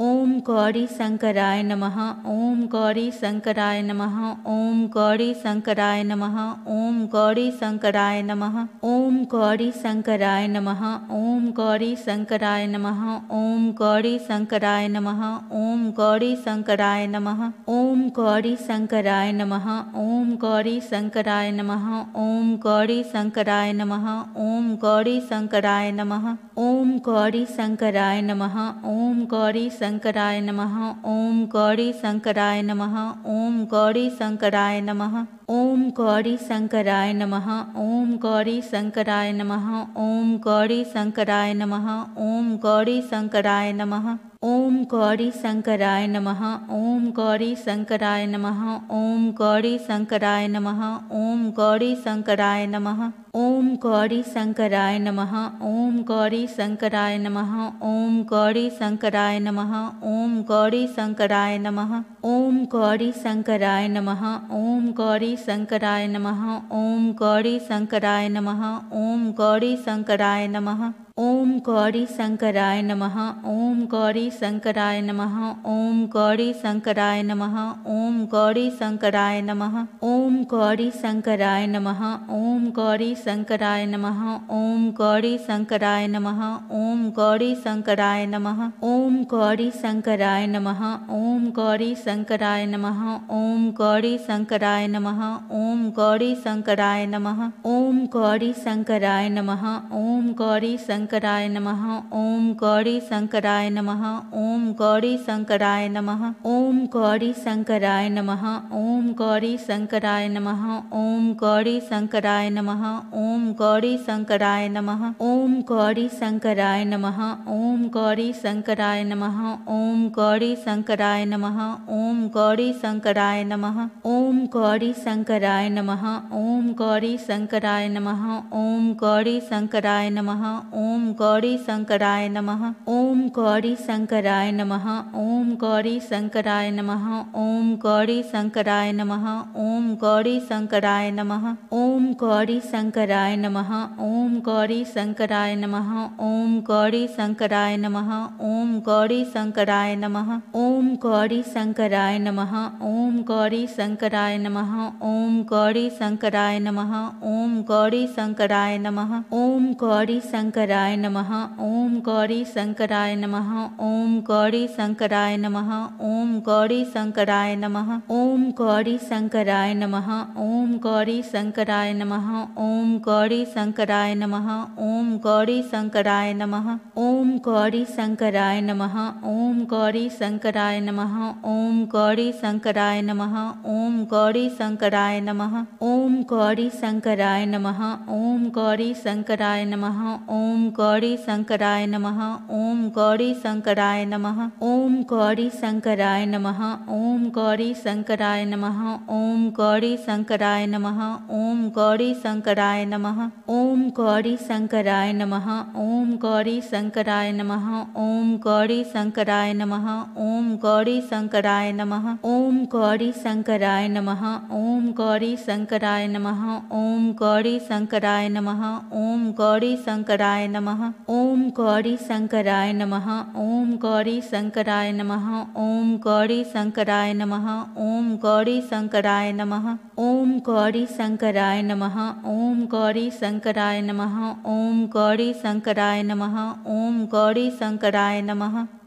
ओम गौरी शंकराय नमः ओम गौरी शंकराय नमः ओम गौरी शंकराय नमः ओम गौरी शंकराय नमः ओम गौरी शंकराय नमः ओम गौरी शंकराय नमः ओम गौरी शंकराय नमः ओम गौरी शंकराय नमः ओम गौरी शंकराय नमः ओम गौरी शंकराय नमः ओम गौरी शंकराय नमः ओम गौरी शंकराय नमः ओम गौरी शंकराय नमः ओम गौरी शंकराय नमः ओम गौरी शंकराय नमः ओम गौरी शंकराय नमः ओम गौरी शंकराय नमः ओम गौरी शंकराय नमः ओम गौरी शंकराय नमः ओम गौरी शंकराय नमः ॐ गौरी शङ्कराय नमः ॐ गौरी शङ्कराय नमः ॐ गौरी शङ्कराय नमः ॐ गौरी शङ्कराय नमः ॐ गौरी शङ्कराय नमः ॐ गौरी शङ्कराय नमः ॐ गौरी शङ्कराय नमः ॐ गौरी शङ्कराय नमः ॐ गौरी शङ्कराय नमः ॐ गौरी शङ्कराय नमः ॐ गौरी शङ्कराय नमः ॐ गौरी शङ्कराय नमः ओम गौरी शंकराय नमः ओम गौरी शंकराय नमः ओम गौरी शंकराय नमः ओम गौरी शंकराय नमः ओम गौरी शंकराय नमः ओम गौरी शंकराय नमः ओम गौरी शंकराय नमः ओम गौरी शंकराय नमः ओम गौरी शंकराय नमः ओम गौरी शंकराय नमः ओम गौरी शंकराय नमः ओम गौरी शंकराय नमः ओम गौरी शंकराय नमः ओम गौरी शंकर शंकराय नमः ओम गौरी शंकराय नमः ओम गौरी शंकराय नमः ओम गौरी शंकराय नमः ओम गौरी शंकराय नमः ओम गौरी शंकराय नमः ओम गौरी शंकराय नमः ओम गौरी शंकराय नमः ओम गौरी शंकराय नमः ओम गौरी शंकराय नमः ओम गौरी शंकराय नमः ओम गौरी शंकराय नमः ओम गौरी शंकराय नमः ओम गौरी शंकराय नमः ओम ओम गौरी शंकराय नमः ओम गौरी शंकराय नमः ओम गौरी शंकराय नमः ओम गौरी शंकराय नमः ओम गौरी शंकराय नमः ओम गौरी शंकराय नमः ओम गौरी शंकराय नमः ओम गौरी शंकराय नमः ओम गौरी शंकराय नमः ओम गौरी शंकराय नमः ओम गौरी शंकराय नमः ओम गौरी शंकराय नमः ओम गौरी शंकराय नमः ओम गौरी शंकराय शंकराय नमः ओम गौरी शंकराय नमः ओम गौरी शंकराय नमः ओम गौरी शंकराय नमः ओम गौरी शंकराय नमः ओम गौरी शंकराय नमः ओम गौरी शंकराय नमः ओम गौरी शंकराय नमः ओम गौरी शंकराय नमः ओम गौरी शंकराय नमः ओम गौरी शंकराय नमः ओम गौरी शंकराय नमः ओम गौरी शंकराय नमः ओम गौरी शंकराय नमः ओम गौरी शंकराय नमः ओम गौरी शंकराय नमः ओम गौरी शंकराय नमः ओम गौरी शंकराय नमः ओम गौरी शंकराय नमः ओम गौरी शंकराय नमः ओम गौरी शंकराय नमः ओम गौरी शंकराय नमः ओम गौरी शंकराय नमः ओम गौरी शंकराय नमः ओम गौरी शंकराय नमः ओम गौरी शंकराय नमः ओम गौरी शंकराय नमः ओम गौरी शंकराय नमः नमः ओम गौरी शंकराय नमः ओम गौरी शंकराय नमः ओम गौरी शंकराय नमः ओम गौरी शंकराय नमः ओम गौरी शंकराय नमः ओम गौरी शंकराय नमः ओम गौरी शंकराय नमः ओम गौरी शंकराय नमः